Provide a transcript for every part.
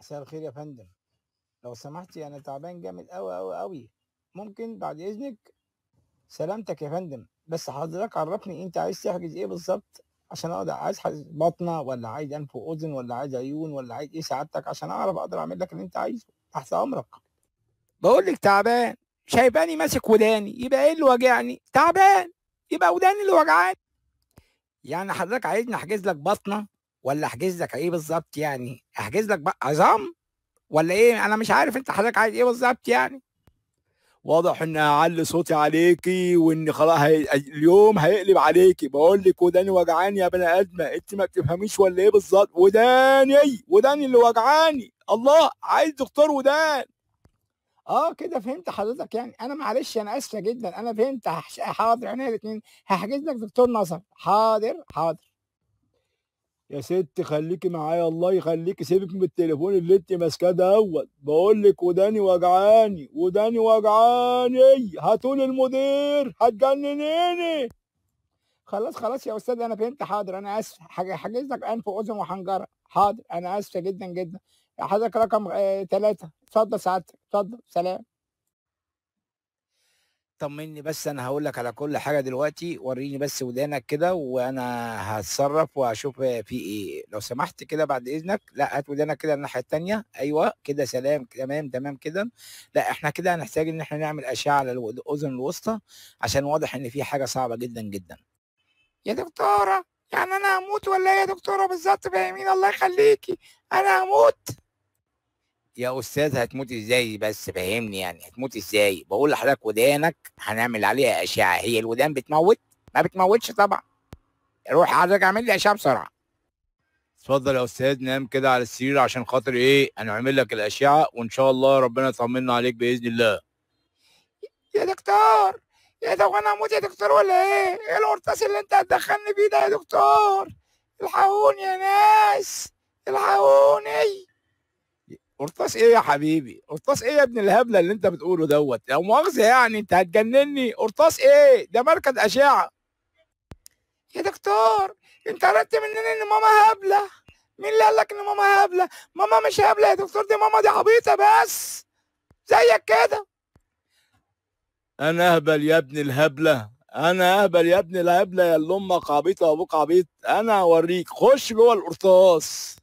مساء الخير يا فندم لو سمحتي يعني انا تعبان جامد قوي قوي قوي ممكن بعد اذنك سلامتك يا فندم بس حضرتك عرفني انت عايز تحجز ايه بالظبط عشان اقدر عايز بطنه ولا عايز انف واذن ولا عايز عيون ولا عايز ايه سعادتك عشان اعرف اقدر اعمل لك اللي انت عايزه تحت امرك بقول لك تعبان شايفاني ماسك وداني يبقى ايه اللي واجعني تعبان يبقى وداني اللي وجعاني يعني حضرتك عايزني احجز لك بطنه ولا احجز لك ايه بالظبط يعني احجز لك بقى عظام ولا ايه انا مش عارف انت حضرتك عايز ايه بالظبط يعني واضح ان اعلي صوتي عليكي وان خلاص هي... اليوم هيقلب عليكي بقول لك وداني وجعاني يا بني ادمه انت ما بتفهميش ولا ايه بالظبط وداني وداني اللي وجعاني الله عايز دكتور ودان اه كده فهمت حضرتك يعني انا معلش انا اسفه جدا انا فهمت حاضر عينيا الاثنين هحجز لك دكتور نظر حاضر حاضر يا ست خليكي معايا الله يخليكي سيبك من التليفون اللي انت ماسكاه دوت بقول لك وداني وجعاني وداني وجعاني هاتولي المدير هتجننيني خلاص خلاص يا استاذ انا فهمت حاضر انا اسف حاجز لك انف واذن وحنجره حاضر انا اسف جدا جدا حضرتك رقم ثلاثه آه، اتفضل سعادتك اتفضل سلام طمني بس انا هقول لك على كل حاجه دلوقتي وريني بس ودانك كده وانا هتصرف واشوف في ايه لو سمحت كده بعد اذنك لا هات ودانك كده الناحيه الثانيه ايوه كده سلام تمام تمام كده لا احنا كده هنحتاج ان احنا نعمل اشعه على الاذن الوسطى عشان واضح ان في حاجه صعبه جدا جدا يا دكتوره يعني انا هموت ولا ايه يا دكتوره بالظبط فاهمين الله يخليكي انا هموت يا استاذ هتموت ازاي بس فهمني يعني هتموت ازاي بقول لحضرتك ودانك هنعمل عليها اشعه هي الودان بتموت ما بتموتش طبعا روح حضرتك اعمل لي اشعه بسرعه اتفضل يا استاذ نام كده على السرير عشان خاطر ايه هنعمل لك الاشعه وان شاء الله ربنا يطمنا عليك باذن الله يا دكتور يا دكتور انا اموت يا دكتور ولا ايه ايه القرطاس اللي انت هتدخلني بيه ده يا دكتور الحقوني يا ناس الحقوني قرطاس ايه يا حبيبي قرطاس ايه يا ابن الهبله اللي انت بتقوله دوت يا مؤاخذه يعني انت هتجنني قرطاس ايه ده مركز اشعه يا دكتور انت عرفت منين ان ماما هبله مين اللي قال لك ان ماما هبله ماما مش هبله يا دكتور دي ماما دي عبيطه بس زيك كده انا اهبل يا ابن الهبله انا اهبل يا ابن الهبله يا اللي امك عبيطه وابوك عبيط انا هوريك خش جوه القرطاس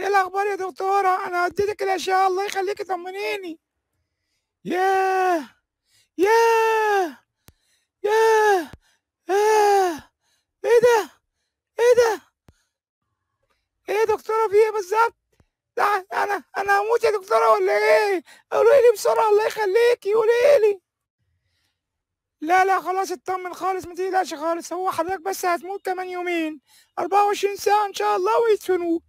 ايه الاخبار يا دكتوره انا اديتك الاشياء الله يخليكي طمنيني يا يا يا ايه ده ايه ده ايه يا دكتوره في ايه بالظبط ده انا انا هموت يا دكتوره ولا ايه قولي لي بسرعه الله يخليكي قولي لي لا لا خلاص اطمن خالص ما تقلقش خالص هو حضرتك بس هتموت كمان يومين 24 ساعه ان شاء الله ويدفنوك